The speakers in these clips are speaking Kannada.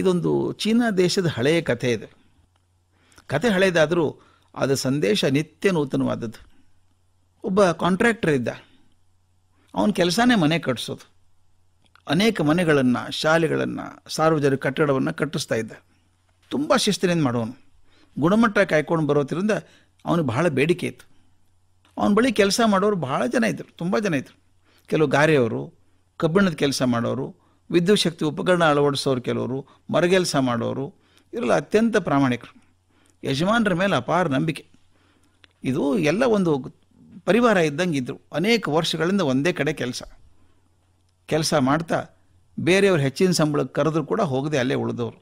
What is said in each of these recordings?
ಇದೊಂದು ಚೀನಾ ದೇಶದ ಹಳೆಯ ಕಥೆ ಇದೆ ಕತೆ ಹಳೆಯದಾದರೂ ಅದು ಸಂದೇಶ ನಿತ್ಯ ನೂತನವಾದದ್ದು ಒಬ್ಬ ಕಾಂಟ್ರಾಕ್ಟರ್ ಇದ್ದ ಅವನ ಕೆಲಸನೇ ಮನೆ ಕಟ್ಟಿಸೋದು ಅನೇಕ ಮನೆಗಳನ್ನು ಶಾಲೆಗಳನ್ನು ಸಾರ್ವಜನಿಕ ಕಟ್ಟಡವನ್ನು ಕಟ್ಟಿಸ್ತಾ ಇದ್ದ ತುಂಬ ಶಿಸ್ತಿನಿಂದ ಮಾಡೋನು ಗುಣಮಟ್ಟ ಕಾಯ್ಕೊಂಡು ಬರೋದ್ರಿಂದ ಅವನಿಗೆ ಬಹಳ ಬೇಡಿಕೆ ಇತ್ತು ಅವನ ಬಳಿ ಕೆಲಸ ಮಾಡೋರು ಬಹಳ ಜನ ಇದ್ದರು ತುಂಬ ಜನ ಇದ್ದರು ಕೆಲವು ಗಾರೆಯವರು ಕಬ್ಬಿಣದ ಕೆಲಸ ಮಾಡೋರು ವಿದ್ಯುತ್ ಶಕ್ತಿ ಉಪಕರಣ ಅಳವಡಿಸೋರು ಕೆಲವರು ಮರಗೆಲಸ ಮಾಡೋರು ಇವರೆಲ್ಲ ಅತ್ಯಂತ ಪ್ರಾಮಾಣಿಕರು ಯಜಮಾನರ ಮೇಲೆ ಅಪಾರ ನಂಬಿಕೆ ಇದು ಎಲ್ಲ ಒಂದು ಪರಿವಾರ ಇದ್ದಂಗೆ ಇದ್ದರು ಅನೇಕ ವರ್ಷಗಳಿಂದ ಒಂದೇ ಕಡೆ ಕೆಲಸ ಕೆಲಸ ಮಾಡ್ತಾ ಬೇರೆಯವ್ರು ಹೆಚ್ಚಿನ ಸಂಬಳಕ್ಕೆ ಕರೆದ್ರೂ ಕೂಡ ಹೋಗದೆ ಅಲ್ಲೇ ಉಳಿದವರು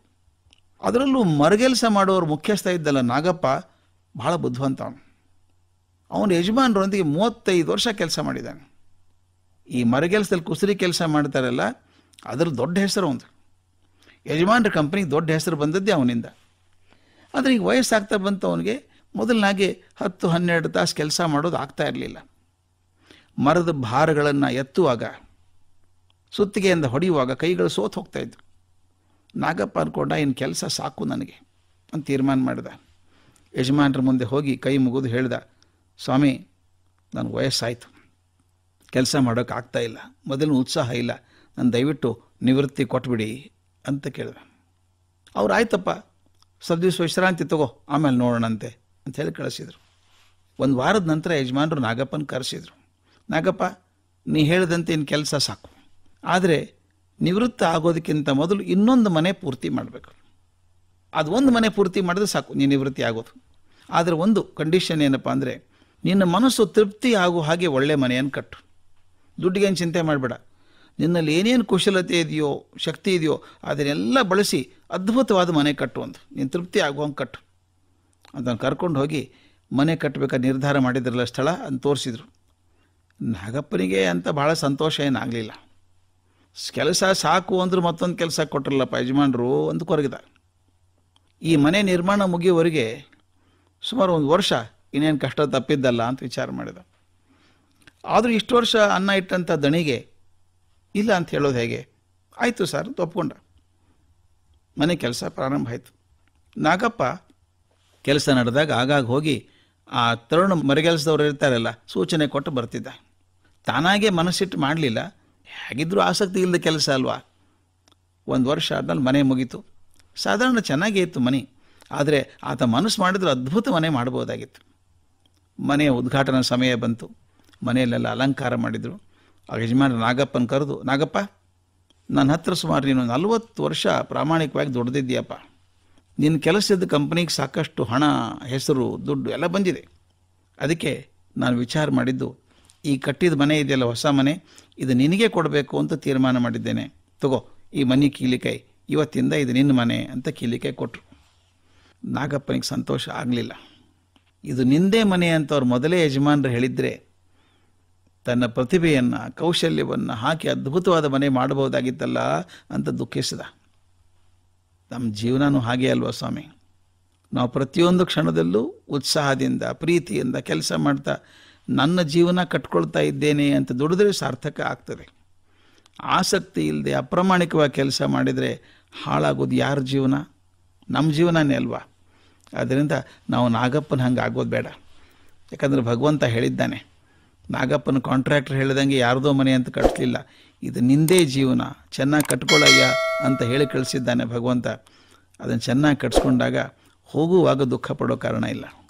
ಅದರಲ್ಲೂ ಮರಗೆಲಸ ಮಾಡೋರು ಮುಖ್ಯಸ್ಥ ಇದ್ದಲ್ಲ ನಾಗಪ್ಪ ಭಾಳ ಬುದ್ಧಿವಂತ ಅವನು ಅವನ ಯಜಮಾನರೊಂದಿಗೆ ಮೂವತ್ತೈದು ವರ್ಷ ಕೆಲಸ ಮಾಡಿದ್ದಾನೆ ಈ ಮರಗೆಲಸದಲ್ಲಿ ಕುಸರಿ ಕೆಲಸ ಮಾಡ್ತಾರಲ್ಲ ಅದರ ದೊಡ್ಡ ಹೆಸರು ಒಂದು ಯಜಮಾನ್ರ ಕಂಪ್ನಿಗೆ ದೊಡ್ಡ ಹೆಸರು ಬಂದದ್ದೇ ಅವನಿಂದ ಆದರೆ ಈಗ ವಯಸ್ಸಾಗ್ತಾ ಬಂತು ಅವನಿಗೆ ಮೊದಲನಾಗೆ ಹತ್ತು ಹನ್ನೆರಡು ತಾಸು ಕೆಲಸ ಮಾಡೋದು ಆಗ್ತಾ ಇರಲಿಲ್ಲ ಮರದ ಭಾರಗಳನ್ನು ಎತ್ತುವಾಗ ಸುತ್ತಿಗೆಯಿಂದ ಹೊಡೆಯುವಾಗ ಕೈಗಳು ಸೋತು ಹೋಗ್ತಾಯಿದ್ರು ನಾಗಪ್ಪ ಅನ್ಕೊಂಡ ಇನ್ನು ಕೆಲಸ ಸಾಕು ನನಗೆ ಅಂತ ತೀರ್ಮಾನ ಮಾಡಿದ ಯಜಮಾನ್ರ ಮುಂದೆ ಹೋಗಿ ಕೈ ಮುಗಿದು ಹೇಳ್ದ ಸ್ವಾಮಿ ನನಗೆ ವಯಸ್ಸಾಯಿತು ಕೆಲಸ ಮಾಡೋಕ್ಕಾಗ್ತಾ ಇಲ್ಲ ಮೊದಲು ಉತ್ಸಾಹ ಇಲ್ಲ ನಾನು ದಯವಿಟ್ಟು ನಿವೃತ್ತಿ ಕೊಟ್ಬಿಡಿ ಅಂತ ಕೇಳಿದೆ ಅವ್ರು ಆಯ್ತಪ್ಪ ಸ್ವಲ್ಪ ದಿವಸ ವಿಶ್ರಾಂತಿ ತಗೋ ಆಮೇಲೆ ನೋಡೋಣಂತೆ ಅಂತ ಹೇಳಿ ಕಳಿಸಿದರು ಒಂದು ವಾರದ ನಂತರ ಯಜಮಾನರು ನಾಗಪ್ಪನ ಕರೆಸಿದರು ನಾಗಪ್ಪ ನೀ ಹೇಳಿದಂತೆ ಇನ್ನು ಕೆಲಸ ಸಾಕು ಆದರೆ ನಿವೃತ್ತ ಆಗೋದಕ್ಕಿಂತ ಮೊದಲು ಇನ್ನೊಂದು ಮನೆ ಪೂರ್ತಿ ಮಾಡಬೇಕು ಅದು ಒಂದು ಮನೆ ಪೂರ್ತಿ ಮಾಡಿದ್ರೆ ಸಾಕು ನೀನು ನಿವೃತ್ತಿ ಆಗೋದು ಆದರೆ ಒಂದು ಕಂಡೀಷನ್ ಏನಪ್ಪ ಅಂದರೆ ನಿನ್ನ ಮನಸ್ಸು ತೃಪ್ತಿ ಆಗೋ ಹಾಗೆ ಒಳ್ಳೆಯ ಮನೆಯನ್ನು ಕಟ್ಟು ದುಡ್ಡಿಗೇನು ಚಿಂತೆ ಮಾಡಬೇಡ ನಿನ್ನಲ್ಲಿ ಏನೇನು ಕುಶಲತೆ ಇದೆಯೋ ಶಕ್ತಿ ಇದೆಯೋ ಅದನ್ನೆಲ್ಲ ಬಳಸಿ ಅದ್ಭುತವಾದ ಮನೆ ಕಟ್ಟು ಅಂತ ನೀನು ತೃಪ್ತಿ ಆಗುವಂಗೆ ಕಟ್ಟು ಅದನ್ನು ಕರ್ಕೊಂಡು ಹೋಗಿ ಮನೆ ಕಟ್ಟಬೇಕಾದ ನಿರ್ಧಾರ ಮಾಡಿದ್ರಲ್ಲ ಸ್ಥಳ ಅಂತ ತೋರಿಸಿದ್ರು ನಾಗಪ್ಪನಿಗೆ ಅಂತ ಭಾಳ ಸಂತೋಷ ಏನಾಗಲಿಲ್ಲ ಕೆಲಸ ಸಾಕು ಅಂದರು ಮತ್ತೊಂದು ಕೆಲಸ ಕೊಟ್ಟರಲ್ಲಪ್ಪ ಯಜಮಾನರು ಅಂತ ಕೊರಗಿದ ಈ ಮನೆ ನಿರ್ಮಾಣ ಮುಗಿಯುವವರೆಗೆ ಸುಮಾರು ಒಂದು ವರ್ಷ ಇನ್ನೇನು ಕಷ್ಟ ತಪ್ಪಿದ್ದಲ್ಲ ಅಂತ ವಿಚಾರ ಮಾಡಿದ ಆದರೂ ಇಷ್ಟು ವರ್ಷ ಅನ್ನ ಇಟ್ಟಂಥ ದಣಿಗೆ ಇಲ್ಲ ಅಂತ ಹೇಳೋದು ಹೇಗೆ ಆಯಿತು ಸರ್ ಅಂತ ಒಪ್ಕೊಂಡ ಮನೆ ಕೆಲಸ ಪ್ರಾರಂಭ ಆಯಿತು ನಾಗಪ್ಪ ಕೆಲಸ ನಡೆದಾಗ ಆಗಾಗ ಹೋಗಿ ಆ ತರುಣ ಮರಗೆಲಸದವ್ರು ಇರ್ತಾರಲ್ಲ ಸೂಚನೆ ಕೊಟ್ಟು ಬರ್ತಿದ್ದ ತಾನಾಗೆ ಮನಸ್ಸಿಟ್ಟು ಮಾಡಲಿಲ್ಲ ಹೇಗಿದ್ದರೂ ಆಸಕ್ತಿ ಇಲ್ಲದ ಕೆಲಸ ಅಲ್ವಾ ಒಂದು ವರ್ಷ ಆದ್ಮೇಲೆ ಮನೆ ಮುಗೀತು ಸಾಧಾರಣ ಚೆನ್ನಾಗೇ ಇತ್ತು ಮನೆ ಆದರೆ ಆತ ಮನಸ್ಸು ಮಾಡಿದ್ರೆ ಅದ್ಭುತ ಮನೆ ಮಾಡ್ಬೋದಾಗಿತ್ತು ಮನೆಯ ಉದ್ಘಾಟನಾ ಸಮಯ ಬಂತು ಮನೆಯಲ್ಲೆಲ್ಲ ಅಲಂಕಾರ ಮಾಡಿದರು ಆ ಯಜಮಾನ್ರು ನಾಗಪ್ಪನ ಕರೆದು ನಾಗಪ್ಪ ನನ್ನ ಹತ್ರ ಸುಮಾರು ನೀನು ನಲ್ವತ್ತು ವರ್ಷ ಪ್ರಾಮಾಣಿಕವಾಗಿ ದುಡ್ದಿದ್ದೀಯಪ್ಪ ನಿನ್ನ ಕೆಲಸದ ಕಂಪ್ನಿಗೆ ಸಾಕಷ್ಟು ಹಣ ಹೆಸರು ದುಡ್ಡು ಎಲ್ಲ ಬಂದಿದೆ ಅದಕ್ಕೆ ನಾನು ವಿಚಾರ ಮಾಡಿದ್ದು ಈ ಕಟ್ಟಿದ ಮನೆ ಇದೆಯಲ್ಲ ಹೊಸ ಮನೆ ಇದು ನಿನಗೆ ಕೊಡಬೇಕು ಅಂತ ತೀರ್ಮಾನ ಮಾಡಿದ್ದೇನೆ ತಗೋ ಈ ಮನೆ ಕೀಲಿಕಾಯಿ ಇವತ್ತಿಂದ ಇದು ನಿನ್ನ ಮನೆ ಅಂತ ಕೀಲಿಕಾಯಿ ಕೊಟ್ಟರು ನಾಗಪ್ಪನಿಗೆ ಸಂತೋಷ ಆಗಲಿಲ್ಲ ಇದು ನಿಂದೇ ಮನೆ ಅಂತ ಅವ್ರು ಮೊದಲೇ ಯಜಮಾನರು ಹೇಳಿದರೆ ತನ್ನ ಪ್ರತಿಭೆಯನ್ನು ಕೌಶಲ್ಯವನ್ನು ಹಾಕಿ ಅದ್ಭುತವಾದ ಮನೆ ಮಾಡಬಹುದಾಗಿತ್ತಲ್ಲ ಅಂತ ದುಃಖಿಸಿದ ನಮ್ಮ ಜೀವನವೂ ಹಾಗೆ ಅಲ್ವಾ ಸ್ವಾಮಿ ನಾವು ಪ್ರತಿಯೊಂದು ಕ್ಷಣದಲ್ಲೂ ಉತ್ಸಾಹದಿಂದ ಪ್ರೀತಿಯಿಂದ ಕೆಲಸ ಮಾಡ್ತಾ ನನ್ನ ಜೀವನ ಕಟ್ಕೊಳ್ತಾ ಇದ್ದೇನೆ ಅಂತ ದುಡಿದ್ರೆ ಸಾರ್ಥಕ ಆಗ್ತದೆ ಆಸಕ್ತಿ ಇಲ್ಲದೆ ಅಪ್ರಾಮಾಣಿಕವಾಗಿ ಕೆಲಸ ಮಾಡಿದರೆ ಹಾಳಾಗೋದು ಯಾರ ಜೀವನ ನಮ್ಮ ಜೀವನನೇ ಅಲ್ವಾ ಆದ್ದರಿಂದ ನಾವು ನಾಗಪ್ಪನ ಹಂಗೆ ಆಗೋದು ಬೇಡ ಯಾಕಂದರೆ ಭಗವಂತ ಹೇಳಿದ್ದಾನೆ ನಾಗಪ್ಪನ ಕಾಂಟ್ರಾಕ್ಟರ್ ಹೇಳಿದಂಗೆ ಯಾರದೋ ಮನೆ ಅಂತ ಕಟ್ಟಲಿಲ್ಲ ಇದು ನಿಂದೇ ಜೀವನ ಚೆನ್ನಾಗಿ ಕಟ್ಕೊಳ್ಳಯ್ಯ ಅಂತ ಹೇಳಿ ಕಳಿಸಿದ್ದಾನೆ ಭಗವಂತ ಅದನ್ನು ಚೆನ್ನಾಗಿ ಕಟ್ಸ್ಕೊಂಡಾಗ ಹೋಗುವಾಗ ದುಃಖ ಪಡೋ ಕಾರಣ ಇಲ್ಲ